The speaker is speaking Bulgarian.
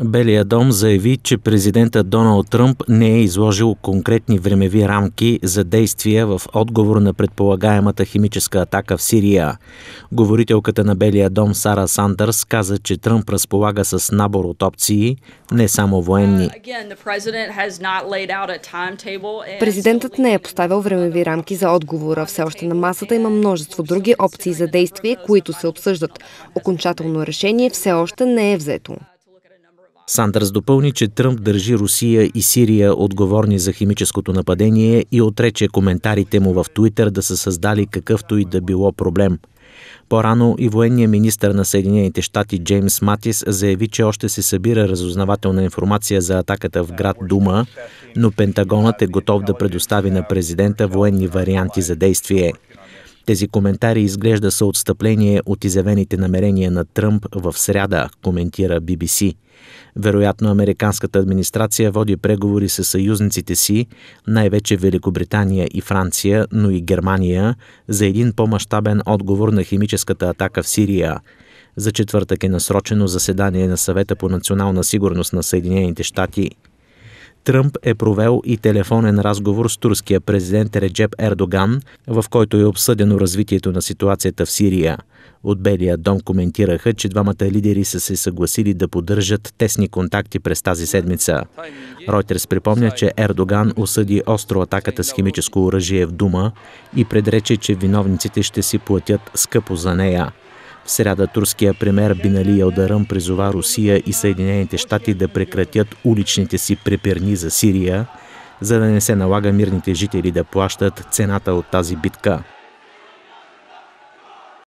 Белия дом заяви, че президента Доналд Тръмп не е изложил конкретни времеви рамки за действия в отговор на предполагаемата химическа атака в Сирия. Говорителката на Белия дом Сара Сандърс каза, че Тръмп разполага с набор от опции, не само военни. Uh, Президентът не е поставил времеви рамки за отговора. Все още на масата има множество други опции за действие, които се обсъждат. Окончателно решение все още не е взето. Сандърс допълни, че Тръмп държи Русия и Сирия отговорни за химическото нападение и отрече коментарите му в Туитър да са създали какъвто и да било проблем. По-рано и военният министр на Съединените щати Джеймс Матис заяви, че още се събира разузнавателна информация за атаката в град Дума, но Пентагонът е готов да предостави на президента военни варианти за действие. Тези коментари изглежда са отстъпление от изявените намерения на Тръмп в сряда, коментира BBC. Вероятно, американската администрация води преговори с съюзниците си, най-вече Великобритания и Франция, но и Германия, за един по-мащабен отговор на химическата атака в Сирия. За четвъртък е насрочено заседание на съвета по национална сигурност на Съединените щати – Тръмп е провел и телефонен разговор с турския президент Реджеп Ердоган, в който е обсъдено развитието на ситуацията в Сирия. От Белия дом коментираха, че двамата лидери са се съгласили да поддържат тесни контакти през тази седмица. Ройтерс припомня, че Ердоган осъди остро атаката с химическо оръжие в Дума и предрече, че виновниците ще си платят скъпо за нея – в сряда турския премьер Бинали Елдарън призова Русия и Съединените щати да прекратят уличните си преперни за Сирия, за да не се налага мирните жители да плащат цената от тази битка –